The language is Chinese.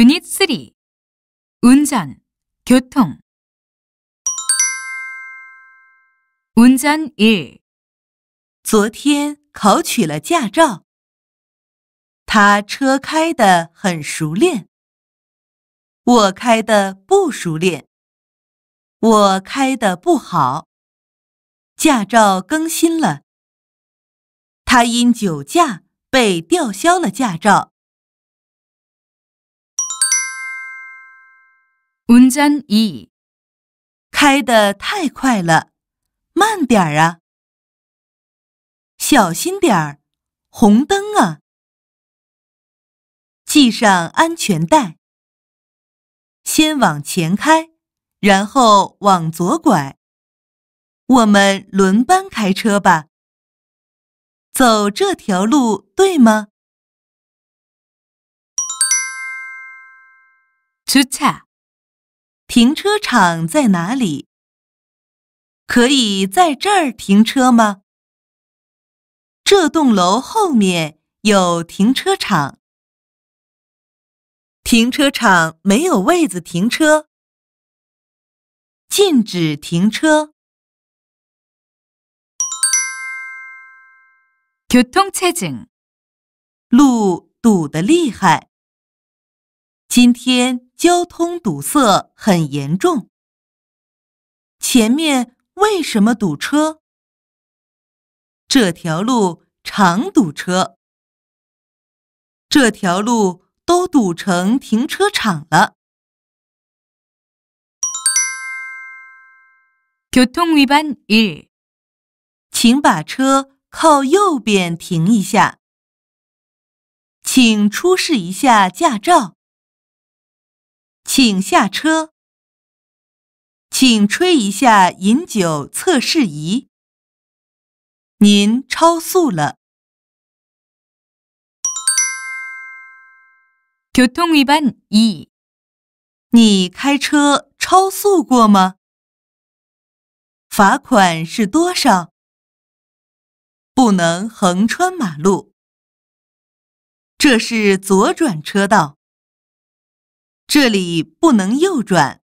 Unit 3驾驶 z 通。n 驶一，昨天考取了驾照，他车开得很熟练，我开的不熟练，我开的不好。驾照更新了，他因酒驾被吊销了驾照。文章一，开的太快了，慢点儿啊！小心点儿，红灯啊！系上安全带，先往前开，然后往左拐。我们轮班开车吧。走这条路对吗？停车。停车场在哪里？可以在这儿停车吗？这栋楼后面有停车场。停车场没有位子停车，禁止停车。交通车证，路堵得厉害。今天。交通堵塞很严重。前面为什么堵车？这条路常堵车，这条路都堵成停车场了。交通违反一，请把车靠右边停一下，请出示一下驾照。请下车，请吹一下饮酒测试仪。您超速了，交通违法一。你开车超速过吗？罚款是多少？不能横穿马路，这是左转车道。这里不能右转。